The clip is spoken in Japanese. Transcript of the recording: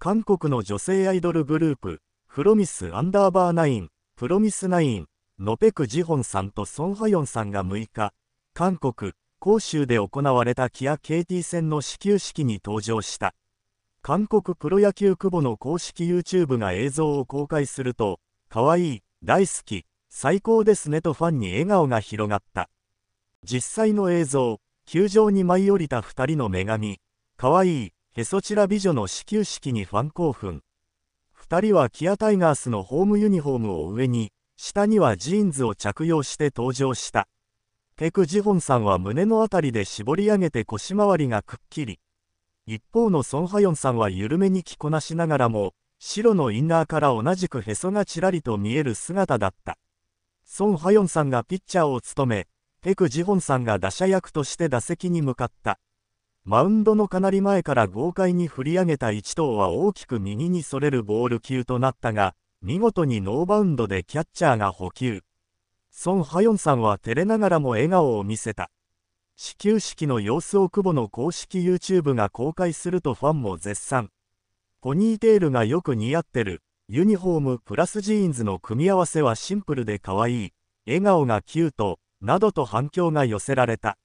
韓国の女性アイドルグループ、プロミスアンダーバーナイン、プロミスナイン、ノペク・ジホンさんとソン・ハヨンさんが6日、韓国、広州で行われたキア KT 戦の始球式に登場した。韓国プロ野球久保の公式 YouTube が映像を公開すると、可愛い、大好き、最高ですねとファンに笑顔が広がった。実際の映像、球場に舞い降りた2人の女神、可愛い、へそちら美女の始球式にファン興奮。2人はキアタイガースのホームユニフォームを上に、下にはジーンズを着用して登場した。ペク・ジホンさんは胸のあたりで絞り上げて腰回りがくっきり。一方のソン・ハヨンさんは緩めに着こなしながらも、白のインナーから同じくへそがちらりと見える姿だった。ソン・ハヨンさんがピッチャーを務め、ペク・ジホンさんが打者役として打席に向かった。マウンドのかなり前から豪快に振り上げた1頭は大きく右にそれるボール球となったが、見事にノーバウンドでキャッチャーが補給。ソン・ハヨンさんは照れながらも笑顔を見せた。始球式の様子を久保の公式 YouTube が公開するとファンも絶賛。ポニーテールがよく似合ってる。ユニフォームプラスジーンズの組み合わせはシンプルで可愛い。笑顔がキュート。などと反響が寄せられた。